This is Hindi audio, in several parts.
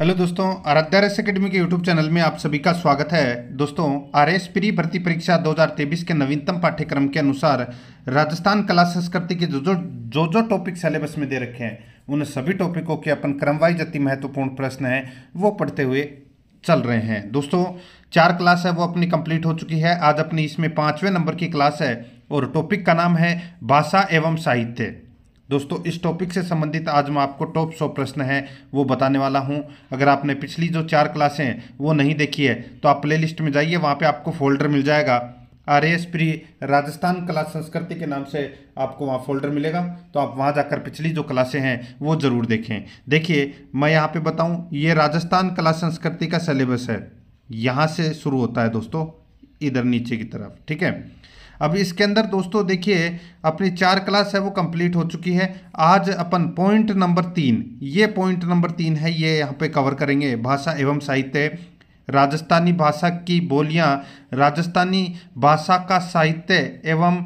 हेलो दोस्तों आराध्या रेस अकेडमी के यूट्यूब चैनल में आप सभी का स्वागत है दोस्तों आर एस प्री भर्ती परीक्षा 2023 के नवीनतम पाठ्यक्रम के अनुसार राजस्थान कला संस्कृति के जो जो जो जो टॉपिक सिलेबस में दे रखे हैं उन सभी टॉपिकों के अपन क्रमवाइज अति महत्वपूर्ण प्रश्न हैं वो पढ़ते हुए चल रहे हैं दोस्तों चार क्लास है वो अपनी कंप्लीट हो चुकी है आज अपनी इसमें पाँचवें नंबर की क्लास है और टॉपिक का नाम है भाषा एवं साहित्य दोस्तों इस टॉपिक से संबंधित आज मैं आपको टॉप सौ प्रश्न है वो बताने वाला हूं अगर आपने पिछली जो चार क्लासें हैं वो नहीं देखी है तो आप प्लेलिस्ट में जाइए वहाँ पे आपको फोल्डर मिल जाएगा आर एस प्री राजस्थान कला संस्कृति के नाम से आपको वहाँ फोल्डर मिलेगा तो आप वहाँ जाकर पिछली जो क्लासें हैं वो ज़रूर देखें देखिए मैं यहाँ पे बताऊँ ये राजस्थान कला संस्कृति का सिलेबस है यहाँ से शुरू होता है दोस्तों इधर नीचे की तरफ ठीक है अभी इसके अंदर दोस्तों देखिए अपनी चार क्लास है वो कंप्लीट हो चुकी है आज अपन पॉइंट नंबर तीन ये पॉइंट नंबर तीन है ये यहाँ पे कवर करेंगे भाषा एवं साहित्य राजस्थानी भाषा की बोलियाँ राजस्थानी भाषा का साहित्य एवं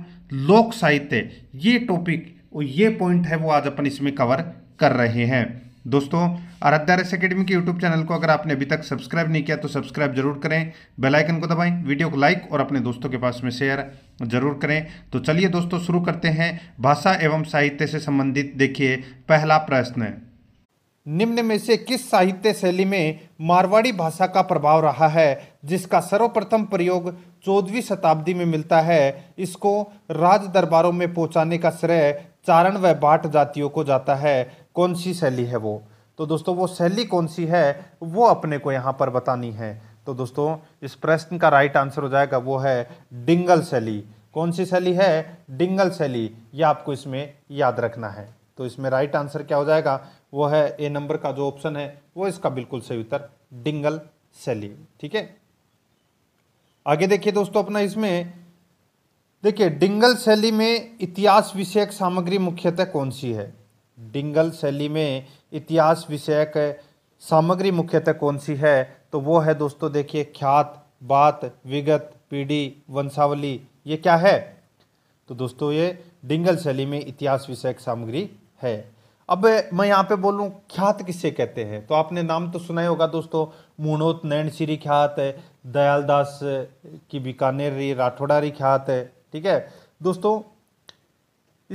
लोक साहित्य ये टॉपिक और ये पॉइंट है वो आज अपन इसमें कवर कर रहे हैं दोस्तों आराध्या रेस अकेडमी के यूट्यूब चैनल को अगर आपने अभी तक सब्सक्राइब नहीं किया तो सब्सक्राइब जरूर करें बेल आइकन को दबाएं वीडियो को लाइक और अपने दोस्तों के पास में शेयर ज़रूर करें तो चलिए दोस्तों शुरू करते हैं भाषा एवं साहित्य से संबंधित देखिए पहला प्रश्न निम्न में से किस साहित्य शैली में मारवाड़ी भाषा का प्रभाव रहा है जिसका सर्वप्रथम प्रयोग चौदहवीं शताब्दी में मिलता है इसको राज दरबारों में पहुंचाने का श्रेय चारण व बाट जातियों को जाता है कौन सी शैली है वो तो दोस्तों वो शैली कौन सी है वो अपने को यहाँ पर बतानी है तो दोस्तों इस प्रश्न का राइट आंसर हो जाएगा वो है डिंगल शैली कौन सी शैली है डिंगल शैली ये आपको इसमें याद रखना है तो इसमें राइट आंसर क्या हो जाएगा वो है ए नंबर का जो ऑप्शन है वो इसका बिल्कुल सही उत्तर डिंगल शैली ठीक है आगे देखिए दोस्तों अपना इसमें देखिए डिंगल शैली में इतिहास विषयक सामग्री मुख्यतः कौन सी है डिंगल शैली में इतिहास विषयक सामग्री मुख्यतः कौन सी है तो वो है दोस्तों देखिए ख्यात बात विगत पीढ़ी वंशावली ये क्या है तो दोस्तों ये डिंगल शैली में इतिहास विषयक सामग्री है अब मैं यहाँ पे बोलूँ ख्यात किसे कहते हैं तो आपने नाम तो सुना ही होगा दोस्तों मूणोत नैन श्री ख्यात है दयालदास की बीकानेरी राठौड़ारी ख्यात है ठीक है दोस्तों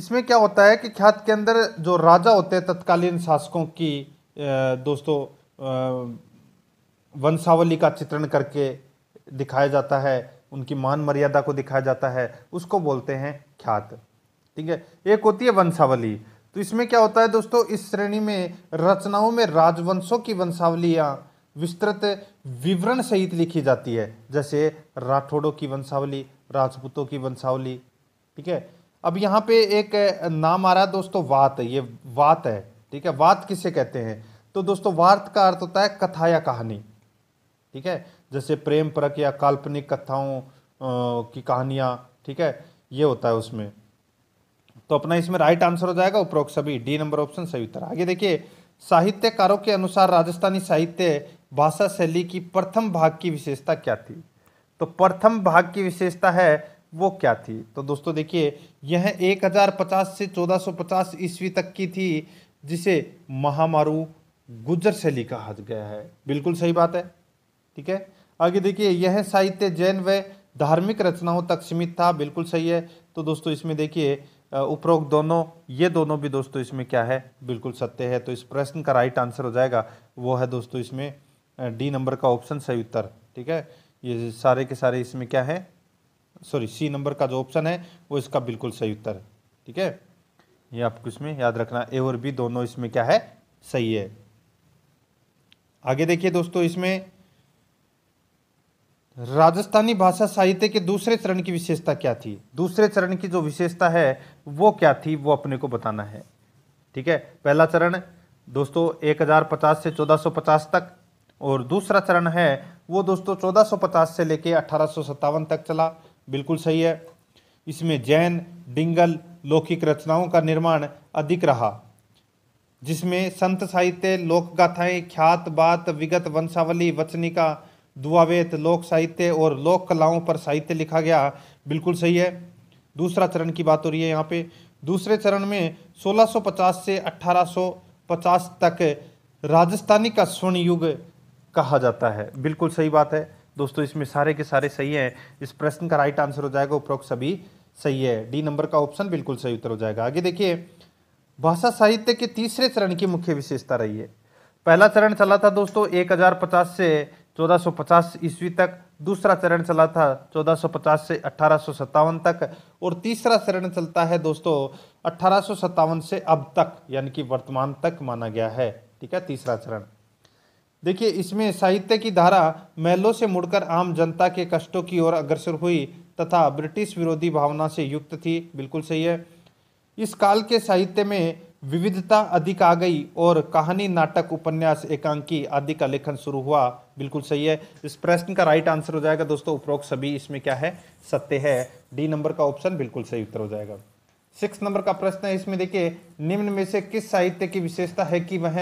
इसमें क्या होता है कि ख्यात के अंदर जो राजा होते हैं तत्कालीन शासकों की दोस्तों वंशावली का चित्रण करके दिखाया जाता है उनकी मान मर्यादा को दिखाया जाता है उसको बोलते हैं ख्यात ठीक है एक होती है वंशावली तो इसमें क्या होता है दोस्तों इस श्रेणी में रचनाओं में राजवंशों की वंशावलियाँ विस्तृत विवरण सहित लिखी जाती है जैसे राठौड़ों की वंशावली राजपूतों की वंशावली ठीक है अब यहाँ पे एक नाम आ रहा है दोस्तों वात ये वात है ठीक है वात किसे कहते हैं तो दोस्तों वार्त का अर्थ होता है कथा या कहानी ठीक है जैसे प्रेम परक या काल्पनिक कथाओं की कहानियाँ ठीक है ये होता है उसमें तो अपना इसमें राइट आंसर हो जाएगा उपरोक्त सभी डी नंबर ऑप्शन सही उत्तर आगे देखिए साहित्यकारों के अनुसार राजस्थानी साहित्य भाषा शैली की प्रथम भाग की विशेषता क्या थी तो प्रथम भाग की विशेषता है वो क्या थी तो दोस्तों देखिए यह 1050 से 1450 ईस्वी तक की थी जिसे महामारू गुजर शैली कहा गया है बिल्कुल सही बात है ठीक है आगे देखिए यह साहित्य जैन व धार्मिक रचनाओं तक सीमित था बिल्कुल सही है तो दोस्तों इसमें देखिए उपरोक्त दोनों ये दोनों भी दोस्तों इसमें क्या है बिल्कुल सत्य है तो इस प्रश्न का राइट आंसर हो जाएगा वो है दोस्तों इसमें डी नंबर का ऑप्शन सही उत्तर ठीक है ये सारे के सारे इसमें क्या है सॉरी सी नंबर का जो ऑप्शन है वो इसका बिल्कुल सही उत्तर ठीक है ये आपको इसमें याद रखना ए और बी दोनों इसमें क्या है सही है आगे देखिए दोस्तों इसमें राजस्थानी भाषा साहित्य के दूसरे चरण की विशेषता क्या थी दूसरे चरण की जो विशेषता है वो क्या थी वो अपने को बताना है ठीक है पहला चरण दोस्तों 1050 से 1450 तक और दूसरा चरण है वो दोस्तों 1450 से लेके अठारह तक चला बिल्कुल सही है इसमें जैन डिंगल लौकिक रचनाओं का निर्माण अधिक रहा जिसमें संत साहित्य लोक गाथाएं ख्यात बात विगत वंशावली वचनिका दुआवेत लोक साहित्य और लोक कलाओं पर साहित्य लिखा गया बिल्कुल सही है दूसरा चरण की बात हो रही है यहाँ पे दूसरे चरण में 1650 से 1850 तक राजस्थानी का स्वर्ण युग कहा जाता है बिल्कुल सही बात है दोस्तों इसमें सारे के सारे सही हैं इस प्रश्न का राइट आंसर हो जाएगा उपरोक्त सभी सही है डी नंबर का ऑप्शन बिल्कुल सही उत्तर हो जाएगा आगे देखिए भाषा साहित्य के तीसरे चरण की मुख्य विशेषता रही है पहला चरण चला था दोस्तों 1050 से 1450 ईस्वी तक दूसरा चरण चला था 1450 से अठारह तक और तीसरा चरण चलता है दोस्तों अठारह से अब तक यानी कि वर्तमान तक माना गया है ठीक है तीसरा चरण देखिए इसमें साहित्य की धारा महलों से मुड़कर आम जनता के कष्टों की ओर अग्रसर हुई तथा ब्रिटिश विरोधी भावना से युक्त थी बिल्कुल सही है इस काल के साहित्य में विविधता अधिक आ गई और कहानी नाटक उपन्यास एकांकी आदि का लेखन शुरू हुआ बिल्कुल सही है इस प्रश्न का राइट आंसर हो जाएगा दोस्तों उपरोक्त सभी इसमें क्या है सत्य है डी नंबर का ऑप्शन बिल्कुल सही उत्तर हो जाएगा सिक्स नंबर का प्रश्न है इसमें देखिए निम्न में से किस साहित्य की विशेषता है कि वह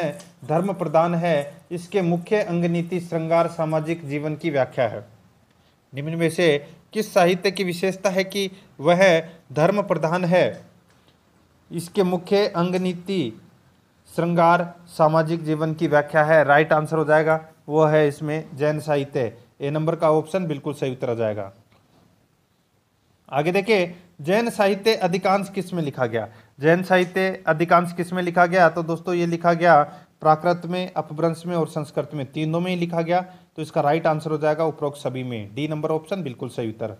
धर्म प्रदान है इसके मुख्य अंग नीति श्रृंगार सामाजिक जीवन की व्याख्या है निम्न में से किस साहित्य की विशेषता है कि वह धर्म प्रधान है इसके मुख्य अंग नीति श्रृंगार सामाजिक जीवन की व्याख्या है राइट आंसर हो जाएगा वो है इसमें जैन साहित्य ए नंबर का ऑप्शन बिल्कुल सही उत्तर आ जाएगा आगे देखिए जैन साहित्य अधिकांश किस में लिखा गया जैन साहित्य अधिकांश किस में लिखा गया तो दोस्तों ये लिखा गया प्राकृत में अपभ्रंश में और संस्कृत में तीनों में ही लिखा गया तो इसका राइट आंसर हो जाएगा उपरोक्त सभी में डी नंबर ऑप्शन बिल्कुल सही उत्तर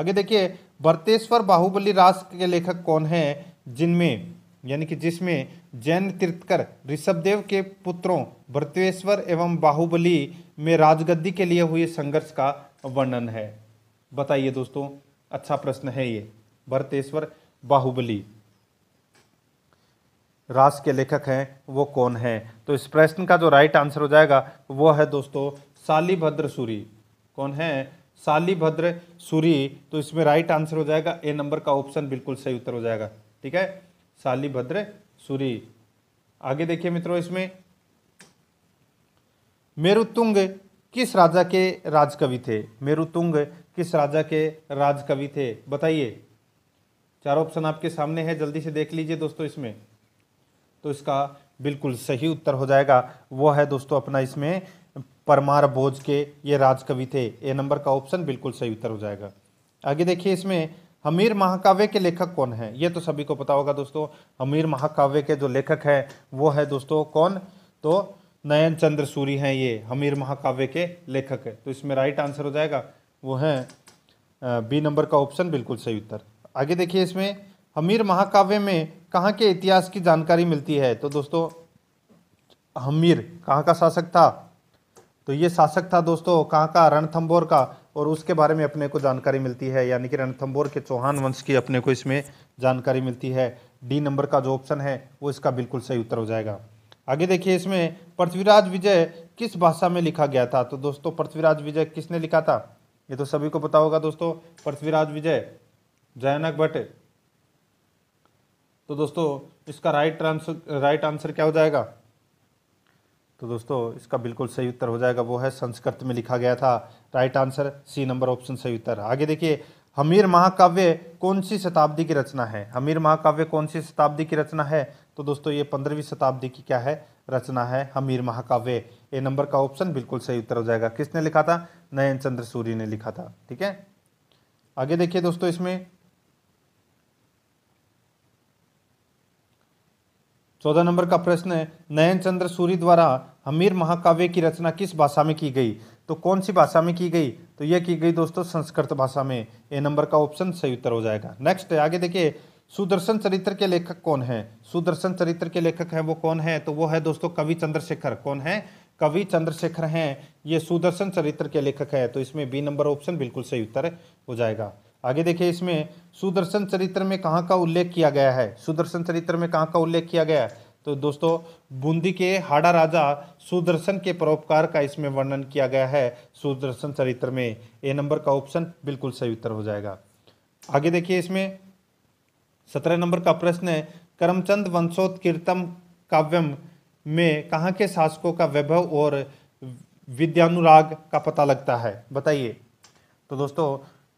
आगे देखिए भरतेश्वर बाहुबली रास के लेखक कौन है जिनमें यानी कि जिसमें जैन तीर्थकर ऋषभदेव के पुत्रों भरतेश्वर एवं बाहुबली में राजगद्दी के लिए हुए संघर्ष का वर्णन है बताइए दोस्तों अच्छा प्रश्न है ये भरतेश्वर बाहुबली रास के लेखक हैं वो कौन है तो इस प्रश्न का जो राइट आंसर हो जाएगा वो है दोस्तों सालीभद्र सूरी कौन है सालीभद्र सूरी तो इसमें राइट आंसर हो जाएगा ए नंबर का ऑप्शन बिल्कुल सही उत्तर हो जाएगा ठीक है शालीभद्र सूरी आगे देखिए मित्रों इसमें मेरुतुंग किस राजा के राजकवि थे मेरुतुंग किस राजा के राजकवि थे बताइए चार ऑप्शन आपके सामने है जल्दी से देख लीजिए दोस्तों इसमें तो इसका बिल्कुल सही उत्तर हो जाएगा वो है दोस्तों अपना इसमें परमार बोझ के ये राजकवि थे ए नंबर का ऑप्शन बिल्कुल सही उत्तर हो जाएगा आगे देखिए इसमें हमीर महाकाव्य के लेखक कौन है ये तो सभी को पता होगा दोस्तों हमीर महाकाव्य के जो लेखक है वो है दोस्तों कौन तो नयन चंद्र सूरी हैं ये हमीर महाकाव्य के लेखक है तो इसमें राइट आंसर हो जाएगा वो है बी नंबर का ऑप्शन बिल्कुल सही उत्तर आगे देखिए इसमें हमीर महाकाव्य में कहाँ के इतिहास की जानकारी मिलती है तो दोस्तों हमीर कहाँ का शासक था तो ये शासक था दोस्तों कहाँ का रणथंबोर का और उसके बारे में अपने को जानकारी मिलती है यानी कि रणथम्बोर के चौहान वंश की अपने को इसमें जानकारी मिलती है डी नंबर का जो ऑप्शन है वो इसका बिल्कुल सही उत्तर हो जाएगा आगे देखिए इसमें पृथ्वीराज विजय किस भाषा में लिखा गया था तो दोस्तों पृथ्वीराज विजय किसने लिखा था ये तो सभी को पता होगा दोस्तों पृथ्वीराज विजय जयनक भट्ट तो दोस्तों इसका राइट आंसर राइट आंसर क्या हो जाएगा तो दोस्तों इसका बिल्कुल सही उत्तर हो जाएगा वो है संस्कृत में लिखा गया था right answer C number option सही उत्तर आगे देखिए हमीर महाकाव्य कौन सी शताब्दी की रचना है हमीर महाकाव्य कौन सी शताब्दी की रचना है तो दोस्तों ये पंद्रहवीं शताब्दी की क्या है रचना है हमीर महाकाव्य ए नंबर का ऑप्शन बिल्कुल सही उत्तर हो जाएगा किसने लिखा था नयन चंद्र सूरी ने लिखा था ठीक है आगे देखिए दोस्तों इसमें चौदह नंबर का प्रश्न नयन चंद्र सूरी द्वारा हमीर महाकाव्य की रचना किस भाषा में की गई तो कौन सी भाषा में की गई तो यह की गई दोस्तों संस्कृत भाषा में ए नंबर का ऑप्शन सही उत्तर हो जाएगा नेक्स्ट आगे देखिए सुदर्शन चरित्र के लेखक कौन है सुदर्शन चरित्र के लेखक हैं वो कौन है तो वो है दोस्तों कवि चंद्रशेखर कौन है कवि चंद्रशेखर हैं ये सुदर्शन चरित्र के लेखक है तो इसमें बी नंबर ऑप्शन बिल्कुल सही उत्तर हो जाएगा आगे देखिए इसमें सुदर्शन चरित्र में कहाँ का उल्लेख किया गया है सुदर्शन चरित्र में कहाँ का उल्लेख किया गया है तो दोस्तों बूंदी के हाड़ा राजा सुदर्शन के परोपकार का इसमें वर्णन किया गया है सुदर्शन चरित्र में ए नंबर का ऑप्शन बिल्कुल सही उत्तर हो जाएगा आगे देखिए इसमें सत्रह नंबर का प्रश्न है करमचंद वंशोत्कीर्तम काव्यम में कहाँ के शासकों का वैभव और विद्यानुराग का पता लगता है बताइए तो दोस्तों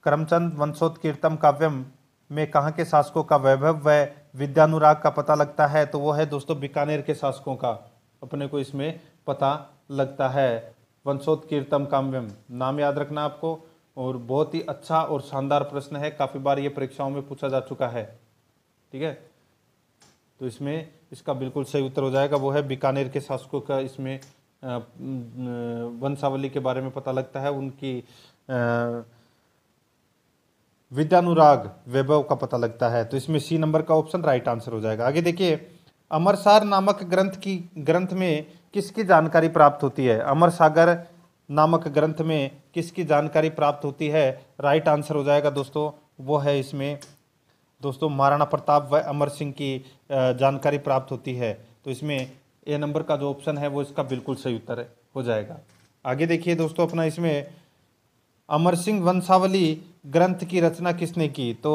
करमचंद वंशोत्कीर्तम काव्यम में कहाँ के शासकों का वैभव व विद्यानुराग का पता लगता है तो वो है दोस्तों बीकानेर के शासकों का अपने को इसमें पता लगता है वंशोत्कीर्तम काम्यम नाम याद रखना आपको और बहुत ही अच्छा और शानदार प्रश्न है काफ़ी बार ये परीक्षाओं में पूछा जा चुका है ठीक है तो इसमें इसका बिल्कुल सही उत्तर हो जाएगा वो है बीकानेर के शासकों का इसमें वंशावली के बारे में पता लगता है उनकी आ, विद्यानुराग वैभव का पता लगता है तो इसमें सी नंबर का ऑप्शन राइट आंसर हो जाएगा आगे देखिए अमरसार नामक ग्रंथ की ग्रंथ में किसकी जानकारी प्राप्त होती है अमर सागर नामक ग्रंथ में किसकी जानकारी प्राप्त होती है राइट आंसर हो जाएगा दोस्तों वो है इसमें दोस्तों महाराणा प्रताप व अमर सिंह की जानकारी प्राप्त होती है तो इसमें ए नंबर का जो ऑप्शन है वो इसका बिल्कुल सही उत्तर हो जाएगा आगे देखिए दोस्तों अपना इसमें अमर सिंह वंशावली ग्रंथ की रचना किसने की तो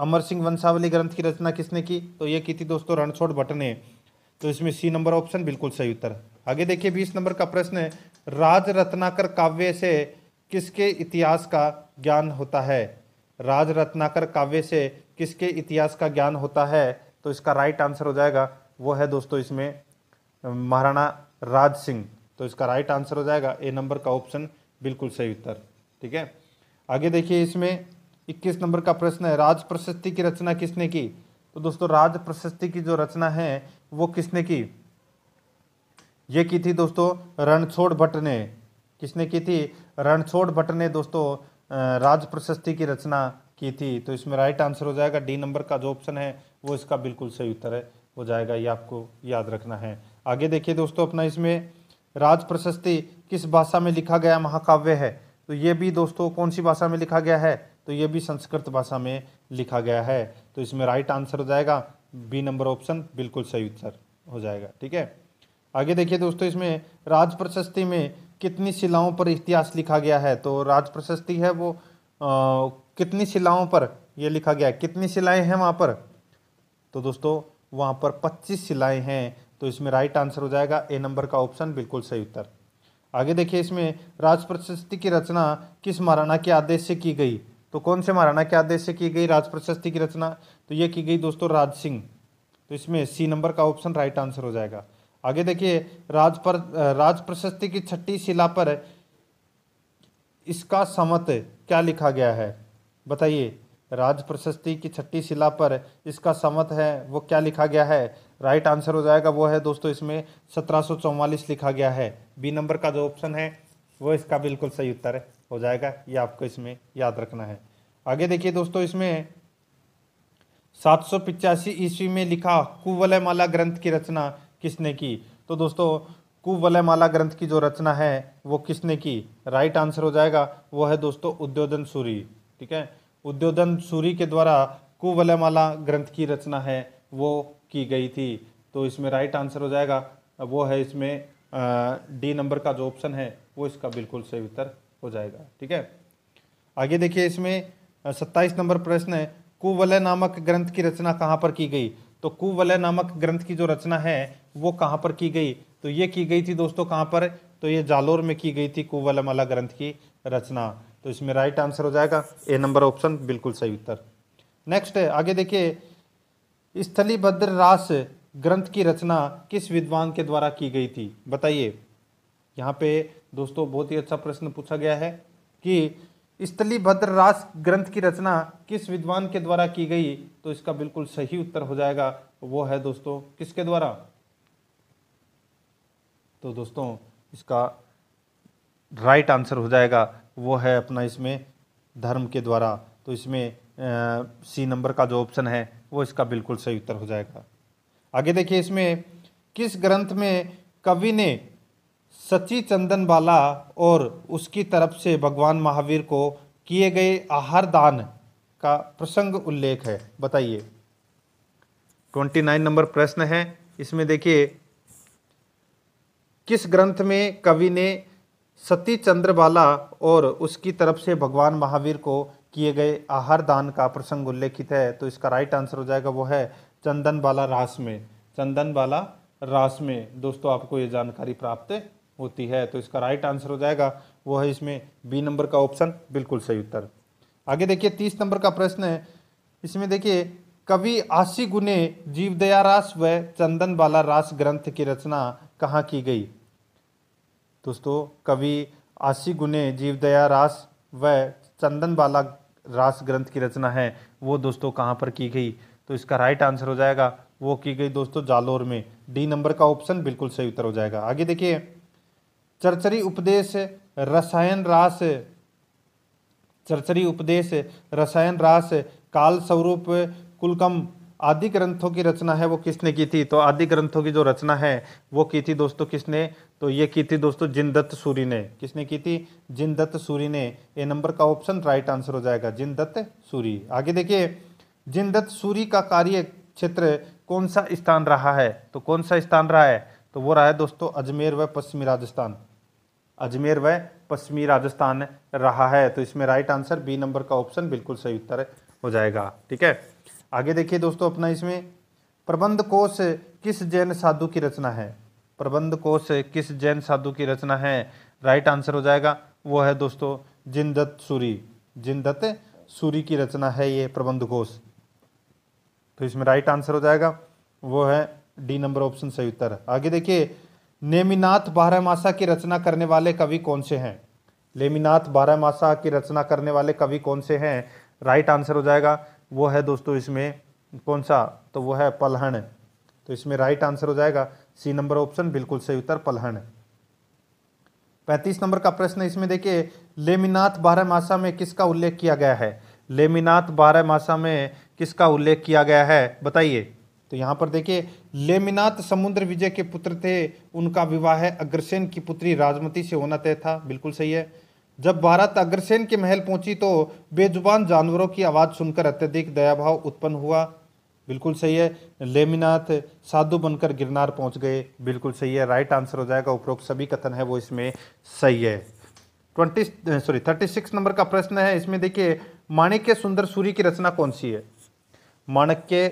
अमर सिंह वंशावली ग्रंथ की रचना किसने की तो ये की थी दोस्तों रणछोड़ भट्ट ने तो इसमें सी नंबर ऑप्शन बिल्कुल सही उत्तर आगे देखिए बीस नंबर का प्रश्न है राज रत्नाकर काव्य से किसके इतिहास का ज्ञान होता है राज रत्नाकर काव्य से किसके इतिहास का ज्ञान होता है तो इसका राइट आंसर हो जाएगा वो है दोस्तों इसमें महाराणा राज सिंह तो इसका राइट आंसर हो जाएगा ए नंबर का ऑप्शन बिल्कुल सही उत्तर ठीक है आगे देखिए इसमें 21 नंबर का प्रश्न है राज प्रशस्ति की रचना किसने की तो दोस्तों राज प्रशस्ति की जो रचना है वो किसने की ये की थी दोस्तों रणछोड़ भट्ट ने किसने की थी रणछोड़ भट्ट ने दोस्तों राज प्रशस्ति की रचना की थी तो इसमें राइट आंसर हो जाएगा डी नंबर का जो ऑप्शन है वो इसका बिल्कुल सही उत्तर है हो जाएगा ये आपको याद रखना है आगे देखिए दोस्तों अपना इसमें राज प्रशस्ति किस भाषा में लिखा गया महाकाव्य है तो ये भी दोस्तों कौन सी भाषा में लिखा गया है तो ये भी संस्कृत भाषा में लिखा गया है तो इसमें राइट आंसर हो जाएगा बी नंबर ऑप्शन बिल्कुल सही उत्तर हो जाएगा ठीक है आगे देखिए दोस्तों इसमें राज प्रशस्ति में कितनी शिलाओं पर इतिहास लिखा गया है तो राज प्रशस्ति है वो आ, कितनी शिलाओं पर ये लिखा गया है कितनी शिलाएँ हैं वहाँ पर तो दोस्तों वहाँ पर 25 शिलाएँ हैं तो इसमें राइट आंसर हो जाएगा ए नंबर का ऑप्शन बिल्कुल सही उत्तर आगे देखिए इसमें राज प्रशस्ति की रचना किस महाराणा के आदेश से की गई तो कौन से महाराणा के आदेश से की गई राज प्रशस्ति की रचना तो ये की गई दोस्तों राज सिंह तो इसमें सी नंबर का ऑप्शन राइट आंसर हो जाएगा आगे देखिए राज पर राज प्रशस्ति की छठी शिला पर इसका समत क्या लिखा गया है बताइए राज प्रशस्ति की छठी शिला पर इसका समत है वो क्या लिखा गया है राइट आंसर हो जाएगा वो है दोस्तों इसमें सत्रह लिखा गया है बी नंबर का जो ऑप्शन है वो इसका बिल्कुल सही उत्तर हो जाएगा ये आपको इसमें याद रखना है आगे देखिए दोस्तों इसमें सात सौ पिचासी ईस्वी में लिखा कुवलयमाला ग्रंथ की रचना किसने की तो दोस्तों कुवलयमाला ग्रंथ की जो रचना है वो किसने की राइट आंसर हो जाएगा वो है दोस्तों उद्योधन सूरी ठीक है उद्योधन सूरी के द्वारा कुवलयमाला ग्रंथ की रचना है वो की गई थी तो इसमें राइट आंसर हो जाएगा वो है इसमें डी नंबर का जो ऑप्शन है वो इसका बिल्कुल सही उत्तर हो जाएगा ठीक है आगे देखिए इसमें सत्ताईस नंबर प्रश्न है कुवलय नामक ग्रंथ की रचना कहाँ पर की गई तो कुवलय नामक ग्रंथ की जो रचना है वो कहाँ पर की गई तो ये की गई थी दोस्तों कहाँ पर तो ये जालोर में की गई थी कुवलमाला ग्रंथ की रचना तो इसमें राइट आंसर हो जाएगा ए नंबर ऑप्शन बिल्कुल सही उत्तर नेक्स्ट है आगे देखिए स्थलीभद्र रास ग्रंथ की रचना किस विद्वान के द्वारा की गई थी बताइए यहाँ पे दोस्तों बहुत ही अच्छा प्रश्न पूछा गया है कि स्थलीभद्र रास ग्रंथ की रचना किस विद्वान के द्वारा की गई तो इसका बिल्कुल सही उत्तर हो जाएगा वो है दोस्तों किसके द्वारा तो दोस्तों इसका राइट आंसर हो जाएगा वो है अपना इसमें धर्म के द्वारा तो इसमें सी नंबर का जो ऑप्शन है वो इसका बिल्कुल सही उत्तर हो जाएगा आगे देखिए इसमें किस ग्रंथ में कवि ने सची चंदन बाला और उसकी तरफ से भगवान महावीर को किए गए आहार दान का प्रसंग उल्लेख है बताइए ट्वेंटी नाइन नंबर प्रश्न है इसमें देखिए किस ग्रंथ में कवि ने सती चंद्रबाला और उसकी तरफ से भगवान महावीर को किए गए आहार दान का प्रसंग उल्लेखित है तो इसका राइट आंसर हो जाएगा वो है चंदन बाला रास में चंदन बाला रास में दोस्तों आपको ये जानकारी प्राप्त होती है तो इसका राइट आंसर हो जाएगा वो है इसमें बी नंबर का ऑप्शन बिल्कुल सही उत्तर आगे देखिए तीस नंबर का प्रश्न है इसमें देखिए कवि आशी गुने जीवदया रास व चंदन बाला रास ग्रंथ की रचना कहाँ की गई दोस्तों कवि आशी गुने जीवदया रास व चंदन बाला रास ग्रंथ की रचना है वो दोस्तों कहाँ पर की गई तो इसका राइट आंसर हो जाएगा वो की गई दोस्तों जालोर में डी नंबर का ऑप्शन बिल्कुल सही उत्तर हो जाएगा आगे देखिए चरचरी उपदेश रसायन रास चरचरी उपदेश रसायन रास काल स्वरूप कुलकम आदि ग्रंथों की रचना है वो किसने की थी तो आदि ग्रंथों की जो रचना है वो की थी दोस्तों किसने तो ये की थी दोस्तों जिनदत्त सूरी ने किसने की थी जिनदत्त सूरी ने ए नंबर का ऑप्शन राइट आंसर हो जाएगा जिनदत्त सूरी आगे देखिए जिनदत्त सूरी का कार्य क्षेत्र कौन सा स्थान रहा है तो कौन सा स्थान रहा है तो वो रहा है दोस्तों अजमेर व पश्चिमी राजस्थान अजमेर व पश्चिमी राजस्थान रहा है तो इसमें राइट आंसर बी नंबर का ऑप्शन बिल्कुल सही उत्तर हो जाएगा ठीक है आगे देखिए दोस्तों अपना इसमें प्रबंध कोश किस जैन साधु की रचना है प्रबंध कोश किस जैन साधु की रचना है राइट आंसर हो जाएगा वो है दोस्तों जिनदत्त सूरी जिनदत्त सूरी की रचना है ये प्रबंध कोश तो इसमें राइट आंसर हो जाएगा वो है डी नंबर ऑप्शन सही उत्तर आगे देखिए नेमिनाथ बारहमासा की रचना करने वाले कवि कौन से हैं लेमिनाथ बारहमासा की रचना करने वाले कवि कौन से हैं राइट आंसर हो जाएगा वो है दोस्तों इसमें कौन सा तो वो है पलहण तो इसमें राइट आंसर हो जाएगा सी नंबर ऑप्शन बिल्कुल सही उत्तर पलहण पैंतीस नंबर का प्रश्न इसमें देखिए लेमिनाथ बारह मासा में किसका उल्लेख किया गया है लेमिनाथ बारह मासा में किसका उल्लेख किया गया है बताइए तो यहाँ पर देखिए लेमिनाथ समुद्र विजय के पुत्र थे उनका विवाह अग्रसेन की पुत्री राजमती से होना तय था बिल्कुल सही है जब भारत अग्रसेन के महल पहुंची तो बेजुबान जानवरों की आवाज़ सुनकर अत्यधिक दयाभाव उत्पन्न हुआ बिल्कुल सही है लेमिनाथ साधु बनकर गिरनार पहुंच गए बिल्कुल सही है राइट आंसर हो जाएगा उपरोक्त सभी कथन है वो इसमें सही है twenty sorry thirty six number का प्रश्न है इसमें देखिए माणिक्य सुंदर सूर्य की रचना कौन सी है माणिक्य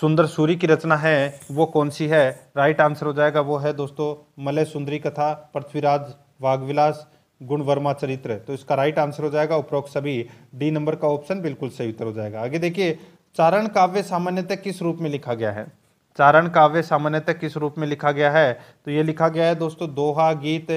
सुंदर सूरी की रचना है वो कौन सी है राइट आंसर हो जाएगा वो है दोस्तों मलय सुंदरी कथा पृथ्वीराज वाघविलास गुणवर्मा चरित्र तो इसका राइट आंसर हो जाएगा उपरोक्त सभी डी नंबर का ऑप्शन बिल्कुल सही उत्तर हो जाएगा आगे देखिए चारण काव्य सामान्यतः किस रूप में लिखा गया है चारण काव्य सामान्यतः किस रूप में लिखा गया है तो ये लिखा गया है दोस्तों दोहा गीत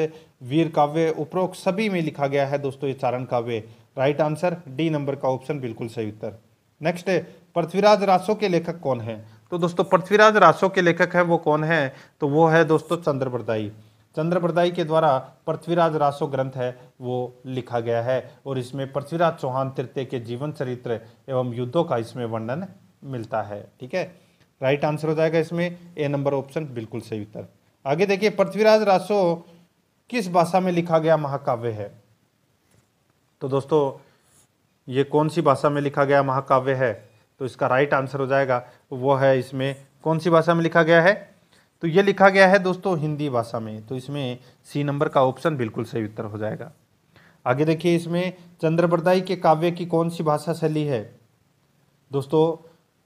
वीर काव्य उपरोक्त सभी में लिखा गया है दोस्तों ये चारण काव्य राइट आंसर डी नंबर का ऑप्शन बिल्कुल सही उत्तर नेक्स्ट पृथ्वीराज रासो के लेखक कौन है तो दोस्तों पृथ्वीराज रासो के लेखक है वो कौन है तो वो है दोस्तों चंद्रप्रदाई चंद्रप्रदायी के द्वारा पृथ्वीराज रासो ग्रंथ है वो लिखा गया है और इसमें पृथ्वीराज चौहान तृतीय के जीवन चरित्र एवं युद्धों का इसमें वर्णन मिलता है ठीक है राइट आंसर हो जाएगा इसमें ए नंबर ऑप्शन बिल्कुल सही उत्तर आगे देखिए पृथ्वीराज रासो किस भाषा में लिखा गया महाकाव्य है तो दोस्तों ये कौन सी भाषा में लिखा गया महाकाव्य है तो इसका राइट आंसर हो जाएगा वो है इसमें कौन सी भाषा में लिखा गया है तो ये लिखा गया है दोस्तों हिंदी भाषा में तो इसमें सी नंबर का ऑप्शन बिल्कुल सही उत्तर हो जाएगा आगे देखिए इसमें चंद्रप्रदाई के काव्य की कौन सी भाषा शैली है दोस्तों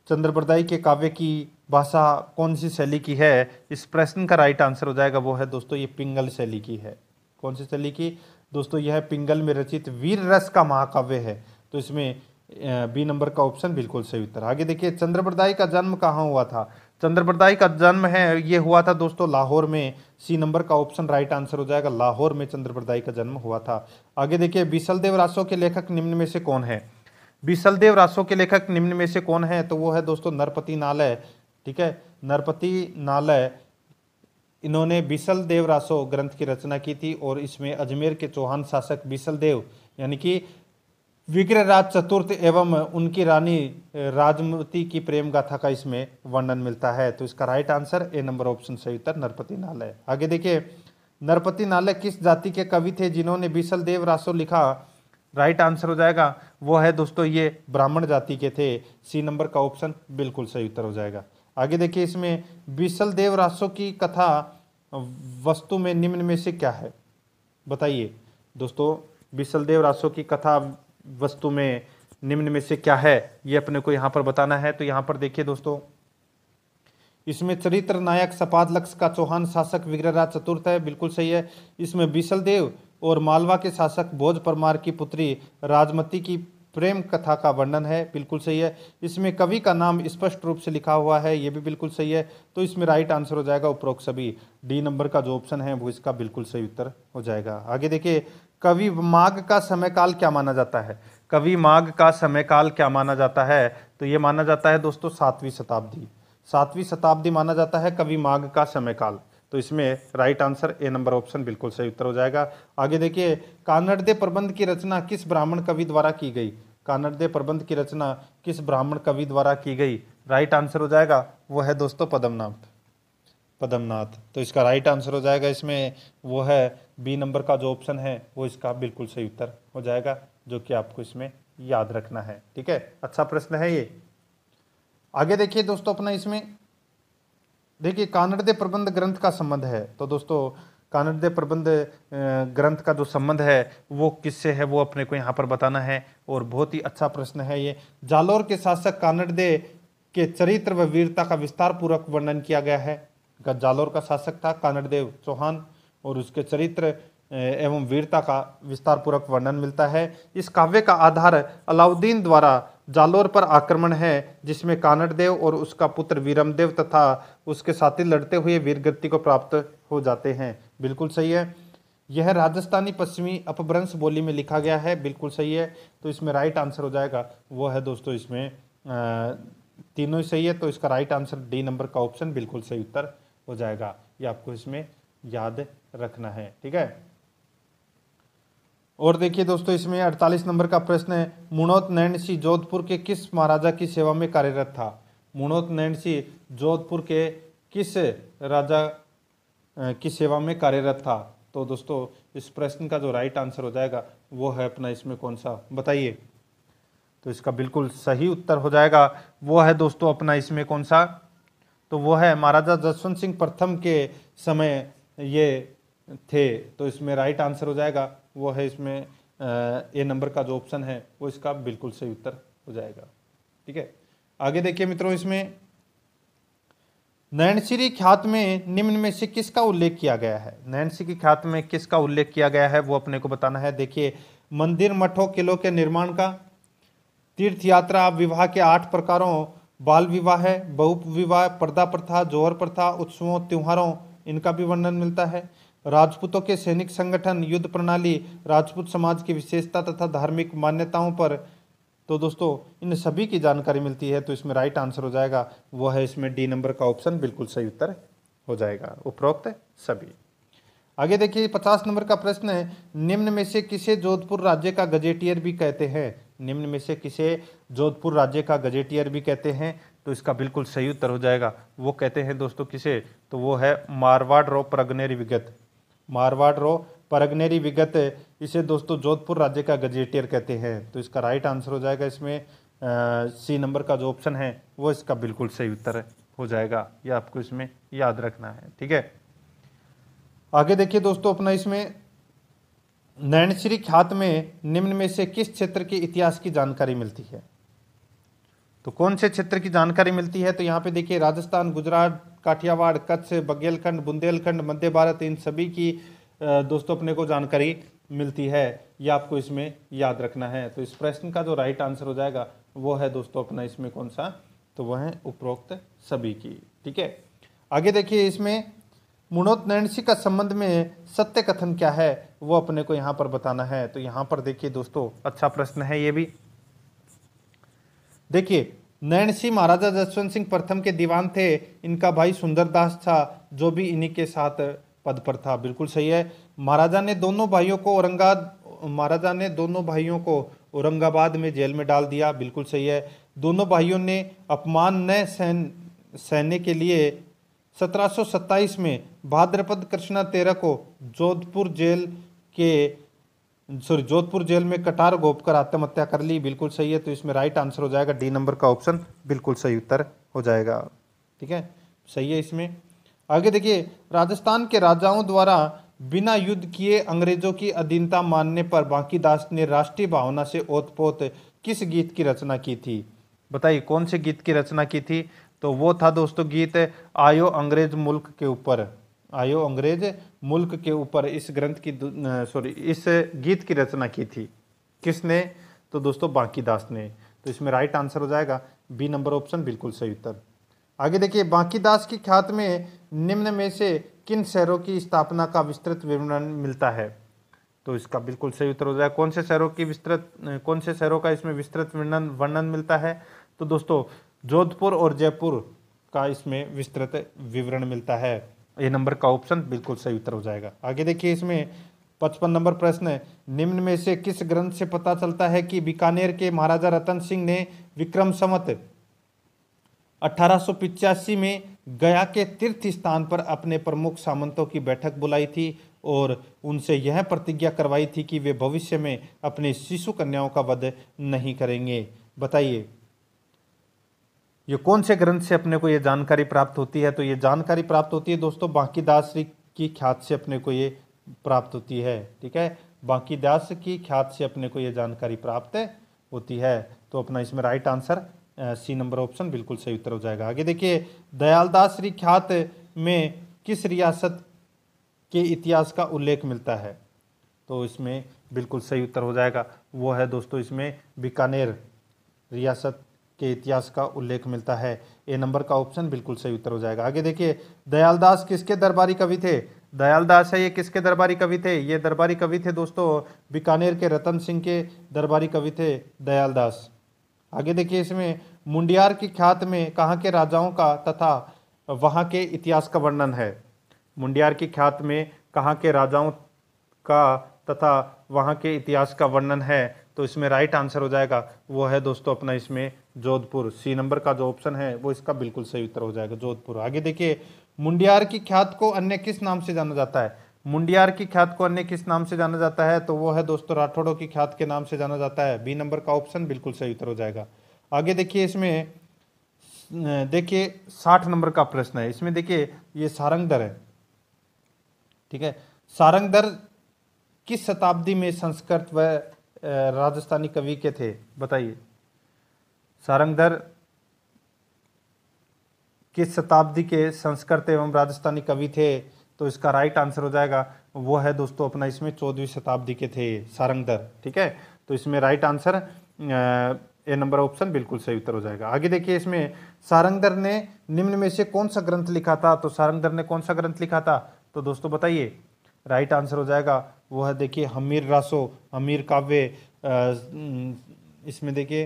चंद्रप्रदाई के काव्य की भाषा कौन सी शैली की है इस प्रश्न का राइट आंसर हो जाएगा वो है दोस्तों ये पिंगल शैली की है कौन सी शैली की दोस्तों यह पिंगल में रचित वीर रस का महाकाव्य है तो इसमें बी नंबर का ऑप्शन बिल्कुल सही उत्तर आगे देखिए चंद्रप्रदाई का जन्म कहाँ हुआ था चंद्रप्रदाई का जन्म है ये हुआ था दोस्तों लाहौर में सी नंबर का ऑप्शन राइट आंसर हो जाएगा लाहौर में चंद्रप्रदाई का जन्म हुआ था आगे देखिए बिसलदेव रासो के लेखक निम्न में से कौन है बिसलदेव रासो के लेखक निम्न में से कौन है तो वो है दोस्तों नरपति नालय ठीक है नरपति नालय इन्होंने बिसल देव रासो ग्रंथ की रचना की थी और इसमें अजमेर के चौहान शासक बिसल देव यानी कि विग्रहराज चतुर्थ एवं उनकी रानी राजमूर्ति की प्रेम गाथा का इसमें वर्णन मिलता है तो इसका right answer A number option सही उत्तर नरपति नालय आगे देखिए नरपति नालय किस जाति के कवि थे जिन्होंने बिसल देव रासो लिखा राइट आंसर हो जाएगा वो है दोस्तों ये ब्राह्मण जाति के थे सी नंबर का ऑप्शन बिल्कुल सही उत्तर हो जाएगा आगे देखिए इसमें बिसल देव रासो की कथा वस्तु में निम्न में से क्या है बताइए दोस्तों बिसल देव रासो की कथा वस्तु में निम्न में से क्या है ये अपने को यहाँ पर बताना है तो यहाँ पर देखिए दोस्तों इसमें चरित्र नायक सपाद लक्ष का चौहान शासक विग्रहराज चतुर्थ है बिल्कुल सही है इसमें बीसल देव और मालवा के शासक भोज परमार की पुत्री राजमती की प्रेम कथा का वर्णन है बिल्कुल सही है इसमें कवि का नाम स्पष्ट रूप से लिखा हुआ है ये भी बिल्कुल सही है तो इसमें राइट आंसर हो जाएगा उपरोक्त सभी डी नंबर का जो ऑप्शन है वो इसका बिल्कुल सही उत्तर हो जाएगा आगे देखिए कवि माघ का समय काल क्या माना जाता है कवि माघ का समय काल क्या माना जाता है तो ये माना जाता है दोस्तों सातवीं शताब्दी सातवीं शताब्दी माना जाता है कवि माघ का समय काल तो इसमें right answer A number option बिल्कुल सही उत्तर हो जाएगा आगे देखिए कानडदे प्रबंध की रचना किस ब्राह्मण कवि द्वारा की गई कानडदे प्रबंध की रचना किस ब्राह्मण कवि द्वारा की गई राइट आंसर हो जाएगा वो है दोस्तों पद्मनाथ पद्मनाथ तो इसका राइट आंसर हो जाएगा इसमें वो है बी नंबर का जो ऑप्शन है वो इसका बिल्कुल सही उत्तर हो जाएगा जो कि आपको इसमें याद रखना है ठीक है अच्छा प्रश्न है ये आगे देखिए दोस्तों अपना इसमें देखिए कानड़दे प्रबंध ग्रंथ का संबंध है तो दोस्तों कानड़दे प्रबंध ग्रंथ का जो संबंध है वो किससे है वो अपने को यहाँ पर बताना है और बहुत ही अच्छा प्रश्न है ये जालोर के शासक कानड़दे के चरित्र व वीरता का विस्तार पूर्वक वर्णन किया गया है जालोर का शासक था कानड़देव चौहान और उसके चरित्र एवं वीरता का विस्तारपूर्वक वर्णन मिलता है इस काव्य का आधार अलाउद्दीन द्वारा जालोर पर आक्रमण है जिसमें कानड़देव और उसका पुत्र वीरमदेव तथा उसके साथी लड़ते हुए वीरगति को प्राप्त हो जाते हैं बिल्कुल सही है यह राजस्थानी पश्चिमी अपभ्रंश बोली में लिखा गया है बिल्कुल सही है तो इसमें राइट आंसर हो जाएगा वो है दोस्तों इसमें तीनों ही सही है तो इसका राइट आंसर डी नंबर का ऑप्शन बिल्कुल सही उत्तर हो जाएगा ये आपको इसमें याद रखना है ठीक है और देखिए दोस्तों इसमें 48 नंबर का प्रश्न है मुणोत नैन सिंह जोधपुर के किस महाराजा की सेवा में कार्यरत था मुणोत नैन सिंह जोधपुर के किस राजा की सेवा में कार्यरत था तो दोस्तों इस प्रश्न का जो राइट आंसर हो जाएगा वो है अपना इसमें कौन सा बताइए तो इसका बिल्कुल सही उत्तर हो जाएगा वो है दोस्तों अपना इसमें कौन सा तो वो है महाराजा जसवंत सिंह प्रथम के समय ये थे तो इसमें राइट आंसर हो जाएगा वो है इसमें ए नंबर का जो ऑप्शन है वो इसका बिल्कुल सही उत्तर हो जाएगा ठीक है आगे देखिए मित्रों इसमें नैनसिरी ख्यात में निम्न में से किसका उल्लेख किया गया है नैनसी की ख्यात में किसका उल्लेख किया गया है वो अपने को बताना है देखिए मंदिर मठों किलों के निर्माण का तीर्थ यात्रा विवाह के आठ प्रकारों बाल विवाह है बहु विवाह पर्दा प्रथा जोहर प्रथा उत्सवों त्योहारों इनका भी वर्णन मिलता है राजपूतों के सैनिक संगठन युद्ध प्रणाली राजपूत समाज की विशेषता तथा धार्मिक मान्यताओं पर तो दोस्तों इन सभी की जानकारी मिलती है तो इसमें राइट आंसर हो जाएगा वह है इसमें डी नंबर का ऑप्शन बिल्कुल सही उत्तर हो जाएगा उपरोक्त सभी आगे देखिए पचास नंबर का प्रश्न है निम्न में से किसे जोधपुर राज्य का गजेटियर भी कहते हैं निम्न में से किसे जोधपुर राज्य का गजेटियर भी कहते हैं तो इसका बिल्कुल सही उत्तर हो जाएगा वो कहते हैं दोस्तों किसे तो वो है मारवाड़ रो प्रग्नेर विगत मारवाड़ रो परगनेरी विगत इसे दोस्तों जोधपुर राज्य का गजेटियर कहते हैं तो इसका राइट आंसर हो जाएगा इसमें सी नंबर का जो ऑप्शन है वो इसका बिल्कुल सही उत्तर हो जाएगा ये आपको इसमें याद रखना है ठीक है आगे देखिए दोस्तों अपना इसमें नैनश्री ख्यात में निम्न में से किस क्षेत्र के इतिहास की जानकारी मिलती है तो कौन से क्षेत्र की जानकारी मिलती है तो यहाँ पे देखिए राजस्थान गुजरात काठियावाड़ कच्छ बघेलखंड बुंदेलखंड मध्य भारत इन सभी की दोस्तों अपने को जानकारी मिलती है ये आपको इसमें याद रखना है तो इस प्रश्न का जो राइट आंसर हो जाएगा वो है दोस्तों अपना इसमें कौन सा तो वह है उपरोक्त सभी की ठीक है आगे देखिए इसमें मुणोत्नयसी का संबंध में सत्य कथन क्या है वो अपने को यहाँ पर बताना है तो यहाँ पर देखिए दोस्तों अच्छा प्रश्न है ये भी देखिए नैन सिंह महाराजा जसवंत सिंह प्रथम के दीवान थे इनका भाई सुंदरदास था जो भी इन्हीं के साथ पद पर था बिल्कुल सही है महाराजा ने दोनों भाइयों को औरंगाबाद महाराजा ने दोनों भाइयों को औरंगाबाद में जेल में डाल दिया बिल्कुल सही है दोनों भाइयों ने अपमान न सहन सहने के लिए 1727 में भाद्रपद कृष्णा तेरह को जोधपुर जेल के सॉरी जोधपुर जेल में कटार गोपकर आत्महत्या कर ली बिल्कुल सही है तो इसमें राइट आंसर हो जाएगा डी नंबर का ऑप्शन बिल्कुल सही उत्तर हो जाएगा ठीक है सही है इसमें आगे देखिए राजस्थान के राजाओं द्वारा बिना युद्ध किए अंग्रेजों की अधीनता मानने पर बांकी दास ने राष्ट्रीय भावना से ओतपोत किस गीत की रचना की थी बताइए कौन से गीत की रचना की थी तो वो था दोस्तों गीत आयो अंग्रेज मुल्क के ऊपर आयो अंग्रेज मुल्क के ऊपर इस ग्रंथ की सॉरी इस गीत की रचना की थी किसने तो दोस्तों बाकी दास ने तो इसमें राइट आंसर हो जाएगा बी नंबर ऑप्शन बिल्कुल सही उत्तर आगे देखिए बाकी दास की ख्यात में निम्न में से किन शहरों की स्थापना का विस्तृत विवरण मिलता है तो इसका बिल्कुल सही उत्तर हो जाएगा कौन से शहरों की विस्तृत कौन से शहरों का इसमें विस्तृत वर्णन वर्णन मिलता है तो दोस्तों जोधपुर और जयपुर का इसमें विस्तृत विवरण मिलता है ए नंबर का ऑप्शन बिल्कुल सही उत्तर हो जाएगा आगे देखिए इसमें पचपन नंबर प्रश्न है निम्न में से किस ग्रंथ से पता चलता है कि बीकानेर के महाराजा रतन सिंह ने विक्रम समत अठारह में गया के तीर्थ स्थान पर अपने प्रमुख सामंतों की बैठक बुलाई थी और उनसे यह प्रतिज्ञा करवाई थी कि वे भविष्य में अपने शिशु कन्याओं का वध नहीं करेंगे बताइए ये कौन से ग्रंथ से अपने को ये जानकारी प्राप्त होती है तो ये जानकारी प्राप्त होती है दोस्तों बांकी दास की ख्यात से अपने को ये प्राप्त होती है ठीक है बांकी दास की ख्यात से अपने को ये जानकारी प्राप्त होती है तो अपना इसमें right answer C number option बिल्कुल सही उत्तर हो जाएगा आगे देखिए दयालदास श्री ख्यात में किस रियासत के इतिहास का उल्लेख मिलता है तो इसमें बिल्कुल सही उत्तर हो जाएगा वो है दोस्तों इसमें बीकानेर रियासत के इतिहास का उल्लेख मिलता है ए नंबर का ऑप्शन बिल्कुल सही उत्तर हो जाएगा आगे देखिए दयालदास किसके दरबारी कवि थे दयालदास है ये किसके दरबारी कवि थे ये दरबारी कवि थे दोस्तों बीकानेर के रतन सिंह के दरबारी कवि थे दयालदास आगे देखिए इसमें मुंडियार की ख्यात में कहाँ के राजाओं का तथा वहाँ के इतिहास का वर्णन है मुंडियार की ख्यात में कहाँ के राजाओं का तथा वहाँ के इतिहास का वर्णन है तो इसमें राइट आंसर हो जाएगा वो है दोस्तों अपना इसमें जोधपुर सी नंबर का जो ऑप्शन है वो इसका बिल्कुल सही उत्तर हो जाएगा जोधपुर आगे देखिए मुंडियार की ख्यात को अन्य किस नाम से जाना जाता है मुंडियार की ख्यात को अन्य किस नाम से जाना जाता है तो वो है दोस्तों राठौड़ों की ख्यात के नाम से जाना जाता है बी नंबर का ऑप्शन बिल्कुल सही उत्तर हो जाएगा आगे देखिए इसमें देखिए साठ नंबर का प्रश्न है इसमें देखिए ये दर है ठीक है दर किस शताब्दी में संस्कृत व राजस्थानी कवि के थे बताइए सारंगधर किस शताब्दी के संस्कृत एवं राजस्थानी कवि थे तो इसका राइट आंसर हो जाएगा वो है दोस्तों अपना इसमें चौदहवीं शताब्दी के थे सारंगधर ठीक है तो इसमें right answer A number option बिल्कुल सही उत्तर हो जाएगा आगे देखिए इसमें सारंगधर ने निम्न में से कौन सा ग्रंथ लिखा था तो सारंगधर ने कौन सा ग्रंथ लिखा था तो दोस्तों बताइए राइट आंसर हो जाएगा वो है देखिए हमीर रासो हमीर काव्य इसमें देखिए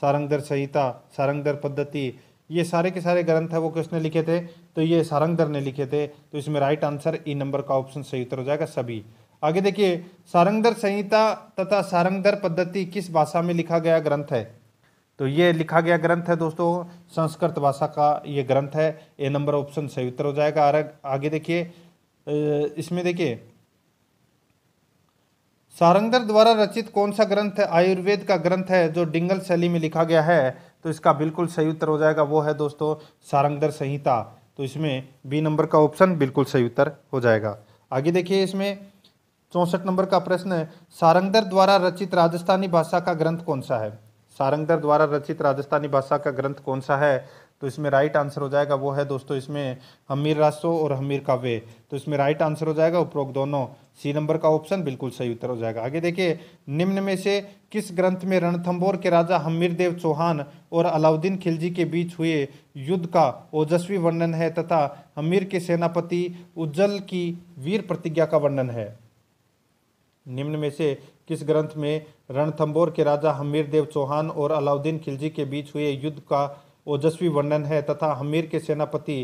सारंगदर संहिता सारंगदर पद्धति ये सारे के सारे ग्रंथ है वो किसने लिखे थे तो ये सारंगदर ने लिखे थे तो इसमें राइट आंसर ई नंबर का ऑप्शन सही उत्तर हो जाएगा सभी आगे देखिए सारंगदर संहिता तथा सारंगदर पद्धति किस भाषा में लिखा गया ग्रंथ है तो ये लिखा गया ग्रंथ है दोस्तों संस्कृत भाषा का ये ग्रंथ है ए नंबर ऑप्शन सही उत्तर हो जाएगा आगे देखिए इसमें देखिए सारंगदर द्वारा रचित कौन सा ग्रंथ आयुर्वेद का ग्रंथ है जो डिंगल शैली में लिखा गया है तो इसका बिल्कुल सही उत्तर हो जाएगा वो है दोस्तों सारंगदर संहिता तो इसमें बी नंबर का ऑप्शन बिल्कुल सही उत्तर हो जाएगा आगे देखिए इसमें चौंसठ नंबर का प्रश्न है सारंगदर द्वारा रचित राजस्थानी भाषा का ग्रंथ कौन सा है सारंगदर द्वारा रचित राजस्थानी भाषा का ग्रंथ कौन सा है तो इसमें राइट आंसर हो जाएगा वो है दोस्तों इसमें हमीर रासो और हमीर का वे तो इसमें राइट आंसर हो जाएगा उपरोक्त दोनों सी नंबर का ऑप्शन बिल्कुल सही उत्तर हो जाएगा आगे देखिए निम्न में से किस ग्रंथ में रणथंबोर के राजा हमीर देव चौहान और अलाउद्दीन खिलजी के बीच हुए युद्ध का ओजस्वी वर्णन है तथा हमीर के सेनापति उज्जल की वीर प्रतिज्ञा का वर्णन है निम्न में से किस ग्रंथ में रणथंबोर के राजा हमीर देव चौहान और अलाउद्दीन खिलजी के बीच हुए युद्ध का ओजस्वी वर्णन है तथा हमीर के सेनापति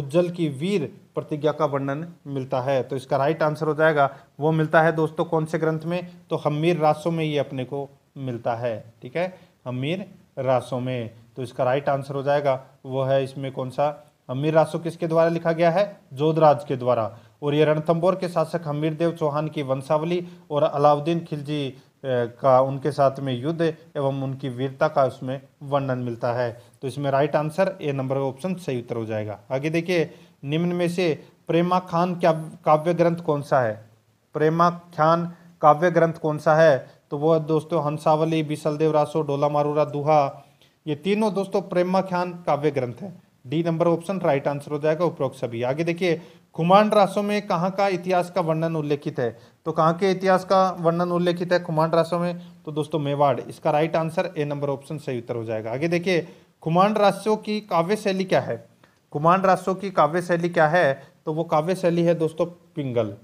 उज्जल की वीर प्रतिज्ञा का वर्णन मिलता है तो इसका राइट आंसर हो जाएगा वो मिलता है दोस्तों कौन से ग्रंथ में तो हमीर रासों में ये अपने को मिलता है ठीक है हमीर रासों में तो इसका राइट आंसर हो जाएगा वो है इसमें कौन सा हमीर रासो किसके द्वारा लिखा गया है जोधराज के द्वारा और ये रणथम्बोर के शासक हमीर देव चौहान की वंशावली और अलाउद्दीन खिलजी का उनके साथ में युद्ध एवं उनकी वीरता का उसमें वर्णन मिलता है तो इसमें राइट आंसर ए नंबर का ऑप्शन सही उत्तर हो जाएगा आगे देखिए निम्न में से प्रेमा खान क्या काव्य ग्रंथ कौन सा है प्रेमा ख्यान काव्य ग्रंथ कौन सा है तो वो दोस्तों हंसावली बिसलदेव रासो डोला मारूरा दुहा ये तीनों दोस्तों प्रेमा ख्यान काव्य ग्रंथ है D number option right answer हो जाएगा उपरोक्त सभी आगे देखिए कुमांड रासों में कहाँ का इतिहास का वर्णन उल्लेखित है तो कहाँ के इतिहास का वर्णन उल्लेखित है कुमांड रासों में तो दोस्तों मेवाड़ इसका right answer A number option सही उत्तर हो जाएगा आगे देखिए कुमांड रासों की काव्य शैली क्या है कुमांड रासों की काव्य शैली क्या है तो वो काव्य शैली है दोस्तों पिंगल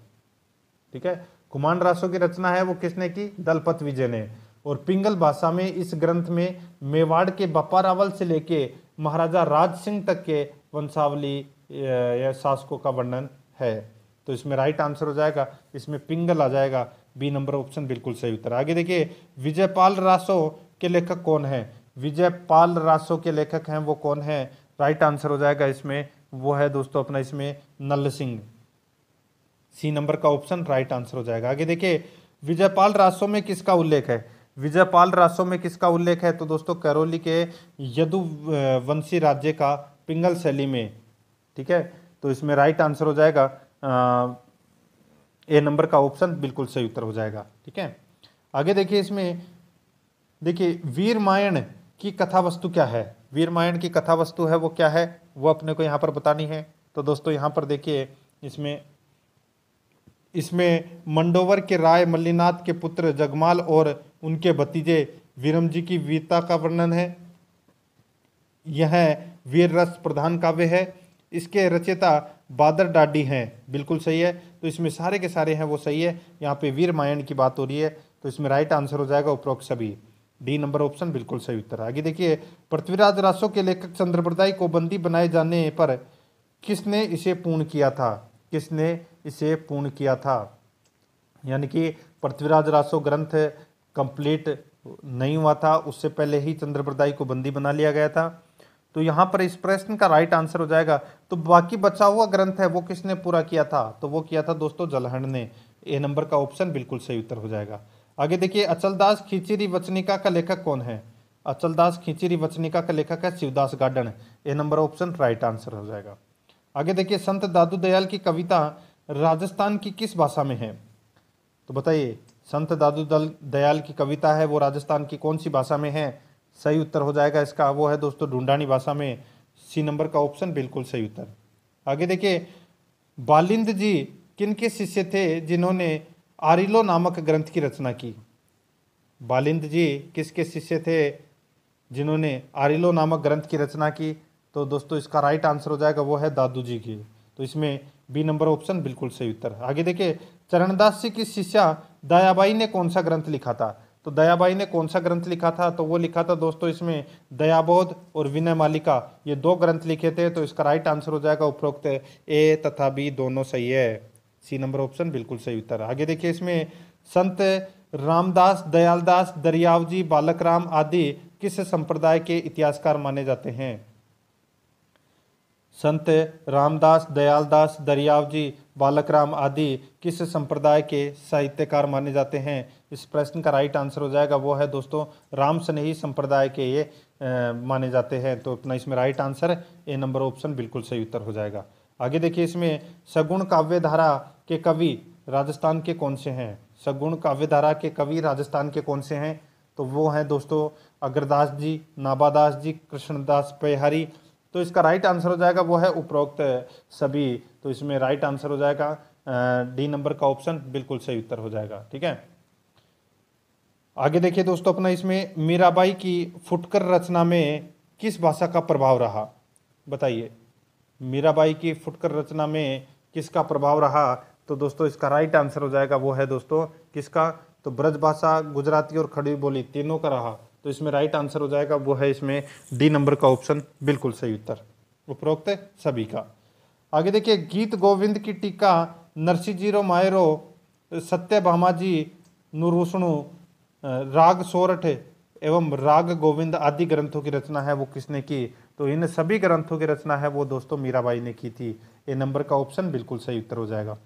ठीक है कुमांड रासों की रचना है वो किसने की दलपत विजय ने और पिंगल भाषा में इस ग्रंथ में मेवाड़ के बपा रावल से लेके महाराजा राज सिंह तक के वंशावली यह शासकों का वर्णन है तो इसमें राइट आंसर हो जाएगा इसमें पिंगल आ जाएगा बी नंबर ऑप्शन बिल्कुल सही उत्तर आगे देखिए विजयपाल रासो के लेखक कौन है विजयपाल रासो के लेखक हैं वो कौन है राइट आंसर हो जाएगा इसमें वो है दोस्तों अपना इसमें नल सिंह सी नंबर का ऑप्शन राइट आंसर हो जाएगा आगे देखिए विजयपाल रासो में किसका उल्लेख है विजयपाल रासो में किसका उल्लेख है तो दोस्तों करौली के यदुवंशी राज्य का पिंगल शैली में ठीक है तो इसमें राइट आंसर हो जाएगा ए नंबर का ऑप्शन बिल्कुल सही उत्तर हो जाएगा ठीक है आगे देखिए इसमें देखिए वीरमायण की कथा वस्तु क्या है वीरमायण की कथा वस्तु है वो क्या है वो अपने को यहाँ पर बतानी है तो दोस्तों यहाँ पर देखिए इसमें इसमें मंडोवर के राय मल्लीनाथ के पुत्र जगमाल और उनके भतीजे वीरम जी की वीरता का वर्णन है यह वीर रस प्रधान काव्य है इसके रचयिता बादर डाडी हैं बिल्कुल सही है तो इसमें सारे के सारे हैं वो सही है यहाँ पे वीर मायण की बात हो रही है तो इसमें राइट आंसर हो जाएगा उपरोक्त सभी डी नंबर ऑप्शन बिल्कुल सही उत्तर आगे देखिए पृथ्वीराज रासो के लेखक चंद्रप्रदाय को बंदी बनाए जाने पर किसने इसे पूर्ण किया था किसने इसे पूर्ण किया था यानी कि पृथ्वीराज रासो ग्रंथ कंप्लीट नहीं हुआ था उससे पहले ही चंद्रप्रदाय को बंदी बना लिया गया था तो यहाँ पर इस प्रश्न का राइट आंसर हो जाएगा तो बाकी बचा हुआ ग्रंथ है वो किसने पूरा किया था तो वो किया था दोस्तों जलहण ने ए नंबर का ऑप्शन बिल्कुल सही उत्तर हो जाएगा आगे देखिए अचलदास खिचिरी वचनिका का लेखक कौन है अचलदास खिचिरी वचनिका का लेखक है Shivdas Gadan A number option right answer हो जाएगा आगे देखिए संत दादू दयाल की कविता राजस्थान की किस भाषा में है तो बताइए संत दादू दयाल की कविता है वो राजस्थान की कौन सी भाषा में है सही उत्तर हो जाएगा इसका वो है दोस्तों ढूंढानी भाषा में सी नंबर का ऑप्शन बिल्कुल सही उत्तर आगे देखिए बालिंद जी किन के शिष्य थे जिन्होंने आरिलो नामक ग्रंथ की रचना की बालिंद जी किसके शिष्य थे जिन्होंने आरिलो नामक ग्रंथ की रचना की तो दोस्तों इसका राइट आंसर हो जाएगा वो है दादू जी की तो इसमें बी नंबर ऑप्शन बिल्कुल सही उत्तर आगे देखिए चरणदास जी की शिष्या दयाबाई ने कौन सा ग्रंथ लिखा था तो दयाबाई ने कौन सा ग्रंथ लिखा था तो वो लिखा था दोस्तों इसमें दयाबोध और विनय मालिका ये दो ग्रंथ लिखे थे तो इसका राइट आंसर हो जाएगा उपरोक्त ए तथा बी दोनों सही है सी नंबर ऑप्शन बिल्कुल सही उत्तर आगे देखिए इसमें संत रामदास दयालदास दरियावजी बालक राम आदि किस संप्रदाय के इतिहासकार माने जाते हैं संत रामदास दयालदास बालक राम आदि किस संप्रदाय के साहित्यकार माने जाते हैं इस प्रश्न का राइट आंसर हो जाएगा वो है दोस्तों राम स्नेही संप्रदाय के ये आ, माने जाते हैं तो अपना इसमें right answer A number option बिल्कुल सही उत्तर हो जाएगा आगे देखिए इसमें सगुण काव्य धारा के कवि राजस्थान के कौन से हैं सगुण काव्य धारा के कवि राजस्थान के कौन से हैं तो वो हैं दोस्तों अग्रदास जी नाबादास जी कृष्णदास पेहारी तो इसका राइट आंसर हो जाएगा वो है उपरोक्त सभी तो इसमें राइट आंसर हो जाएगा डी नंबर का ऑप्शन बिल्कुल सही उत्तर हो जाएगा ठीक है आगे देखिए दोस्तों अपना इसमें मीराबाई की फुटकर रचना में किस भाषा का प्रभाव रहा बताइए मीराबाई की फुटकर रचना में किसका प्रभाव रहा तो दोस्तों इसका राइट आंसर हो जाएगा वो है दोस्तों किसका तो ब्रज भाषा गुजराती और खड़ी बोली तीनों का रहा तो इसमें राइट आंसर हो जाएगा वो है इसमें डी नंबर का ऑप्शन बिल्कुल सही उत्तर उपरोक्त सभी का आगे देखिए गीत गोविंद की टीका नरसी जीरो मायरो सत्य भामाजी नुरुष्णु राग सोरठ एवं राग गोविंद आदि ग्रंथों की रचना है वो किसने की तो इन सभी ग्रंथों की रचना है वो दोस्तों मीराबाई ने की थी ये नंबर का ऑप्शन बिल्कुल सही उत्तर हो जाएगा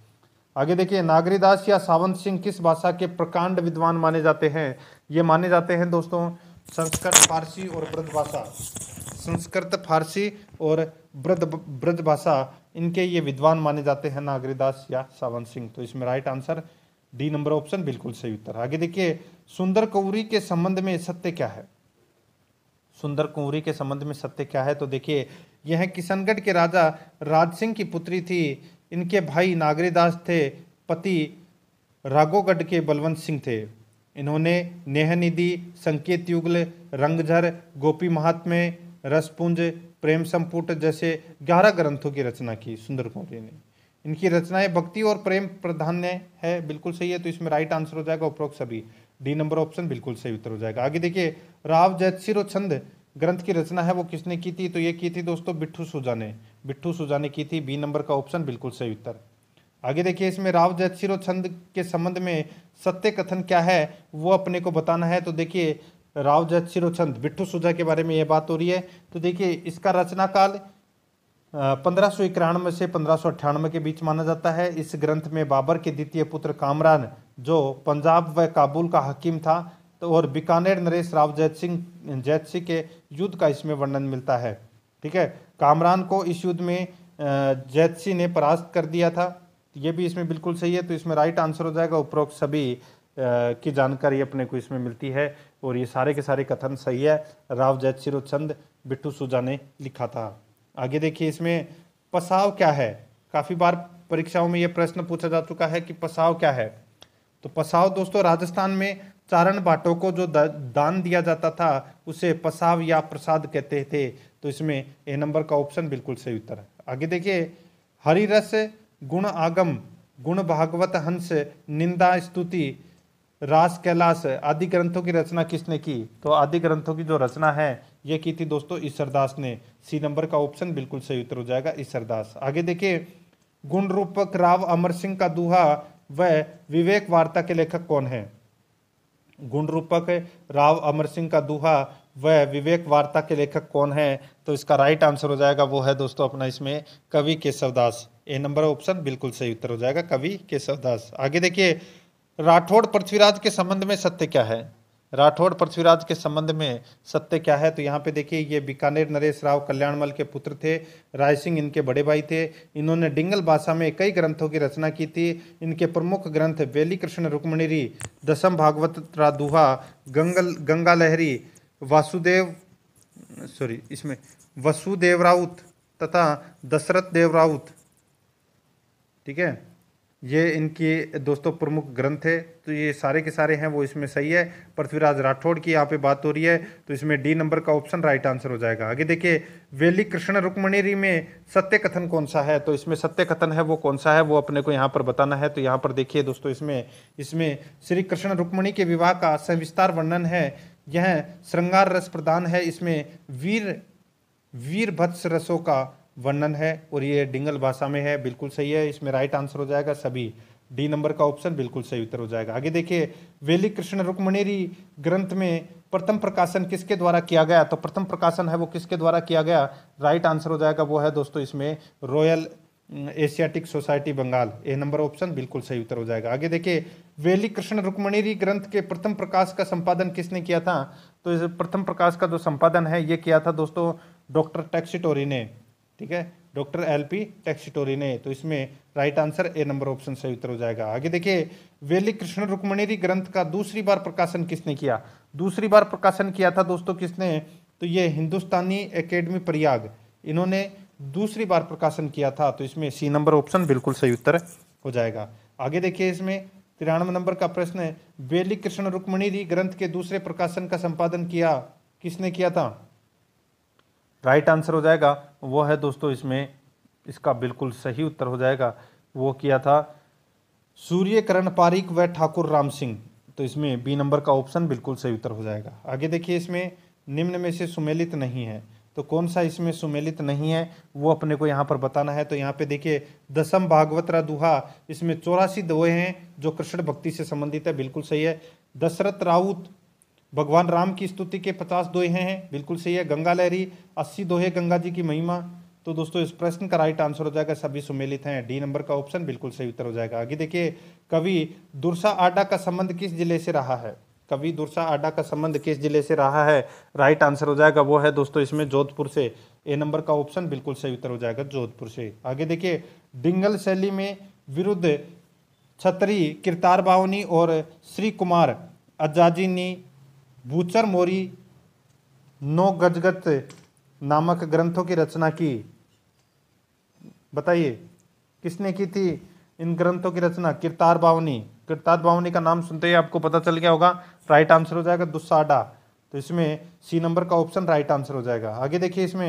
आगे देखिए नागरीदास या सावंत सिंह किस भाषा के प्रकांड विद्वान माने जाते हैं ये माने जाते हैं दोस्तों संस्कृत फारसी और ब्रज भाषा संस्कृत फारसी और ब्रज ब्रज भाषा इनके ये विद्वान माने जाते हैं नागरीदास या सावन सिंह तो इसमें right answer D number option बिल्कुल सही उत्तर आगे देखिए सुंदर कौरी के संबंध में सत्य क्या है सुंदर कुंवरी के संबंध में सत्य क्या है तो देखिए यह किशनगढ़ के राजा राज सिंह की पुत्री थी इनके भाई नागरीदास थे पति राघोगढ़ के बलवंत सिंह थे इन्होंने निधि संकेत युगल रंगझर गोपी महात्म्य रसपुंज प्रेम संपुट जैसे ग्यारह ग्रंथों की रचना की सुंदर कुंवरी ने इनकी रचनाएं भक्ति और प्रेम प्राधान्य है बिल्कुल सही है तो इसमें राइट आंसर हो जाएगा उपरोक्त सभी डी नंबर ऑप्शन बिल्कुल सही उत्तर हो जाएगा आगे देखिए राव जैतसिर छंद ग्रंथ की रचना है वो किसने की थी तो ये की थी दोस्तों बिट्ठू सुजा ने बिट्ठू सुजा ने की थी बी नंबर का ऑप्शन बिल्कुल सही उत्तर आगे देखिए इसमें राव शिरो छंद के संबंध में सत्य कथन क्या है वो अपने को बताना है तो देखिए राव जैतशिरो छंद बिट्टू सुजा के बारे में ये बात हो रही है तो देखिए इसका रचनाकाल पंद्रह सौ इक्यानवे से पंद्रह सौ अट्ठानवे के बीच माना जाता है इस ग्रंथ में बाबर के द्वितीय पुत्र कामरान जो पंजाब व काबुल का हकीम था तो और बीकानेर नरेश राव जैत सिंह जैत सिंह के युद्ध का इसमें वर्णन मिलता है ठीक है कामरान को इस युद्ध में जैत सिंह ने परास्त कर दिया था ये भी इसमें बिल्कुल सही है तो इसमें राइट आंसर हो जाएगा उपरोक्त सभी की जानकारी अपने को इसमें मिलती है और ये सारे के सारे कथन सही है राव जैत चंद बिट्टू सूजा ने लिखा था आगे देखिए इसमें पसाव क्या है काफ़ी बार परीक्षाओं में ये प्रश्न पूछा जा चुका है कि पसाव क्या है तो पसाव दोस्तों राजस्थान में चारण भाटों को जो दान दिया जाता था उसे पसाव या प्रसाद कहते थे तो इसमें ए नंबर का ऑप्शन बिल्कुल सही उत्तर है आगे देखिए हरी रस गुण आगम गुण भागवत हंस निंदा स्तुति रास कैलाश आदि ग्रंथों की रचना किसने की तो आदि ग्रंथों की जो रचना है ये की थी दोस्तों ईश्वरदास ने सी नंबर का ऑप्शन बिल्कुल सही उत्तर हो जाएगा ईश्वरदास आगे देखिए गुण रूपक राव अमर सिंह का दूहा व विवेक वार्ता के लेखक कौन है गुण रूपक राव अमर सिंह का दूहा वह विवेक वार्ता के लेखक कौन है तो इसका राइट आंसर हो जाएगा वो है दोस्तों अपना इसमें कवि केशवदास ए नंबर ऑप्शन बिल्कुल सही उत्तर हो जाएगा कवि केशव दास आगे देखिए राठौड़ पृथ्वीराज के संबंध में सत्य क्या है राठौड़ पृथ्वीराज के संबंध में सत्य क्या है तो यहाँ पे देखिए ये बीकानेर नरेश राव कल्याणमल के पुत्र थे राय सिंह इनके बड़े भाई थे इन्होंने डिंगल भाषा में कई ग्रंथों की रचना की थी इनके प्रमुख ग्रंथ वेली कृष्ण रुक्मणिरी दशम भागवत रादुहा गंगल गंगा लहरी वासुदेव सॉरी इसमें वसुदेव राउत तथा दशरथ देव राउत ठीक है ये इनके दोस्तों प्रमुख ग्रंथ है तो ये सारे के सारे हैं वो इसमें सही है पृथ्वीराज राठौड़ की यहाँ पे बात हो रही है तो इसमें डी नंबर का ऑप्शन राइट आंसर हो जाएगा आगे देखिए वेली कृष्ण रुक्मणिरी में सत्य कथन कौन सा है तो इसमें सत्य कथन है वो कौन सा है वो अपने को यहाँ पर बताना है तो यहाँ पर देखिए दोस्तों इसमें इसमें श्री कृष्ण रुक्मणी के विवाह का सविस्तार वर्णन है यह श्रृंगार रस प्रदान है इसमें वीर वीरभत्स रसों का वर्णन है और ये डिंगल भाषा में है बिल्कुल सही है इसमें राइट आंसर हो जाएगा सभी डी नंबर का ऑप्शन बिल्कुल सही उत्तर हो जाएगा आगे देखिए वेली कृष्ण रुक्मणेरी ग्रंथ में प्रथम प्रकाशन किसके द्वारा किया गया तो प्रथम प्रकाशन है वो किसके द्वारा किया गया राइट आंसर हो जाएगा वो है दोस्तों इसमें Royal Asiatic Society Bengal A number option बिल्कुल सही उत्तर हो जाएगा आगे देखिए वेली कृष्ण रुक्मणिरी ग्रंथ के प्रथम प्रकाश का संपादन किसने किया था तो इस प्रथम प्रकाश का जो संपादन है ये किया था दोस्तों डॉक्टर टैक्सीटोरी ने ठीक है डॉक्टर एल पी टेक्सिटोरी ने तो इसमें right answer A number option सही उत्तर हो जाएगा आगे देखिए वेली कृष्ण रुक्मणिरी ग्रंथ का दूसरी बार प्रकाशन किसने किया दूसरी बार प्रकाशन किया था दोस्तों किसने तो ये हिंदुस्तानी एकेडमी प्रयाग इन्होंने दूसरी बार प्रकाशन किया था तो इसमें सी नंबर ऑप्शन बिल्कुल सही उत्तर हो जाएगा आगे देखिए इसमें तिरानवे नंबर का प्रश्न है वेली कृष्ण रुक्मणिरी ग्रंथ के दूसरे प्रकाशन का संपादन किया किसने किया था राइट आंसर हो जाएगा वो है दोस्तों इसमें इसका बिल्कुल सही उत्तर हो जाएगा वो किया था सूर्यकरण पारिक व ठाकुर राम सिंह तो इसमें बी नंबर का ऑप्शन बिल्कुल सही उत्तर हो जाएगा आगे देखिए इसमें निम्न में से सुमेलित नहीं है तो कौन सा इसमें सुमेलित नहीं है वो अपने को यहाँ पर बताना है तो यहाँ पे देखिए दसम रा दुहा इसमें चौरासी दोहे हैं जो कृष्ण भक्ति से संबंधित है बिल्कुल सही है दशरथ राउत भगवान राम की स्तुति के पचास दोहे हैं बिल्कुल सही है गंगा लहरी अस्सी दोहे गंगा जी की महिमा तो दोस्तों इस प्रश्न का राइट आंसर हो जाएगा सभी सुमेलित हैं डी नंबर का ऑप्शन बिल्कुल सही उत्तर हो जाएगा आगे देखिए कवि दुर्सा आडा का संबंध किस जिले से रहा है कवि दुर्सा आडा का संबंध किस जिले से रहा है राइट आंसर हो जाएगा वो है दोस्तों इसमें जोधपुर से ए नंबर का ऑप्शन बिल्कुल सही उत्तर हो जाएगा जोधपुर से आगे देखिए डिंगल शैली में विरुद्ध छतरी किरतार बावनी और श्री कुमार अजाजी बूचर मोरी नौ गजगत नामक ग्रंथों की रचना की बताइए किसने की थी इन ग्रंथों की रचना किरतार बावनी किरतार बावनी का नाम सुनते ही आपको पता चल गया होगा राइट आंसर हो जाएगा दुस्साडा तो इसमें सी नंबर का ऑप्शन राइट आंसर हो जाएगा आगे देखिए इसमें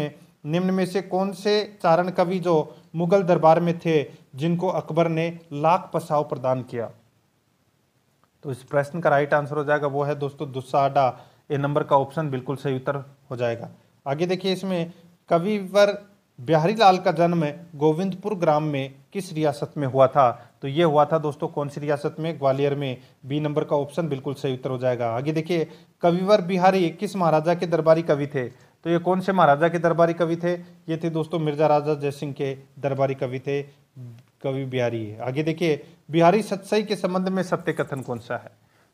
निम्न में से कौन से चारण कवि जो मुगल दरबार में थे जिनको अकबर ने लाख पसाव प्रदान किया तो इस प्रश्न का राइट आंसर हो जाएगा वो है दोस्तों दुस्साडा ए नंबर का ऑप्शन बिल्कुल सही उत्तर हो जाएगा आगे देखिए इसमें कविवर बिहारी लाल का जन्म गोविंदपुर ग्राम में किस रियासत में हुआ था तो ये हुआ था दोस्तों कौन सी रियासत में ग्वालियर में बी नंबर का ऑप्शन बिल्कुल सही उत्तर हो जाएगा आगे देखिए कविवर बिहारी किस महाराजा के दरबारी कवि थे तो ये कौन से महाराजा के दरबारी कवि थे ये थे दोस्तों मिर्जा राजा जयसिंह के दरबारी कवि थे कवि बिहारी है आगे देखिए बिहारी सत्सई के संबंध में सत्य कथन कौन सा है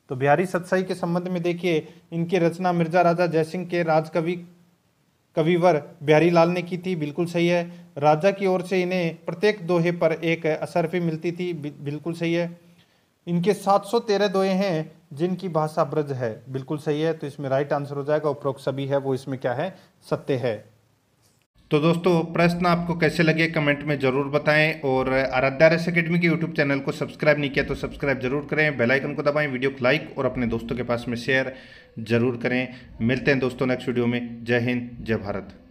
तो बिहारी सत्साई के संबंध में देखिए इनकी रचना मिर्जा राजा जयसिंह के राजकवि कविवर बिहारी लाल ने की थी बिल्कुल सही है राजा की ओर से इन्हें प्रत्येक दोहे पर एक असरफी मिलती थी बिल्कुल सही है इनके 713 दोहे हैं जिनकी भाषा ब्रज है बिल्कुल सही है तो इसमें राइट आंसर हो जाएगा उपरोक्त सभी है वो इसमें क्या है सत्य है तो दोस्तों प्रश्न आपको कैसे लगे कमेंट में ज़रूर बताएं और आराध्या रेस अकेडमी के यूट्यूब चैनल को सब्सक्राइब नहीं किया तो सब्सक्राइब जरूर करें बेल आइकन को दबाएं वीडियो को लाइक और अपने दोस्तों के पास में शेयर जरूर करें मिलते हैं दोस्तों नेक्स्ट वीडियो में जय हिंद जय भारत